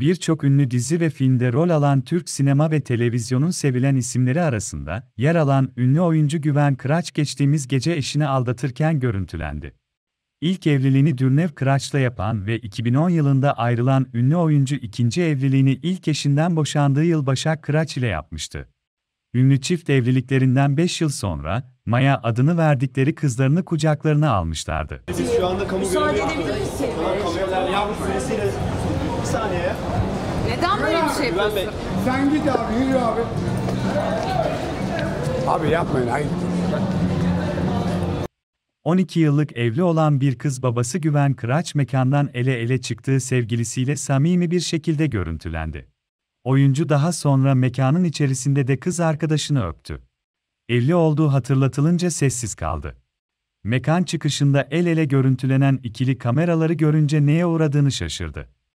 Birçok ünlü dizi ve filmde rol alan Türk sinema ve televizyonun sevilen isimleri arasında yer alan ünlü oyuncu Güven Kıraç geçtiğimiz gece eşini aldatırken görüntülendi. İlk evliliğini Dürnev Kıraç'la yapan ve 2010 yılında ayrılan ünlü oyuncu ikinci evliliğini ilk eşinden boşandığı yıl Başak Kıraç ile yapmıştı. Ünlü çift evliliklerinden 5 yıl sonra Maya adını verdikleri kızlarını kucaklarına almışlardı. Biz şu anda kamu görevi yapıyoruz. Tamam, saniye ya. Neden böyle bir şey yapıyorsun? Sen git abi, yürü abi. Abi yapmayın, hayır. 12 yıllık evli olan bir kız babası Güven Kıraç mekandan ele ele çıktığı sevgilisiyle samimi bir şekilde görüntülendi. Oyuncu daha sonra mekanın içerisinde de kız arkadaşını öptü. Evli olduğu hatırlatılınca sessiz kaldı. Mekan çıkışında el ele görüntülenen ikili kameraları görünce neye uğradığını şaşırdı.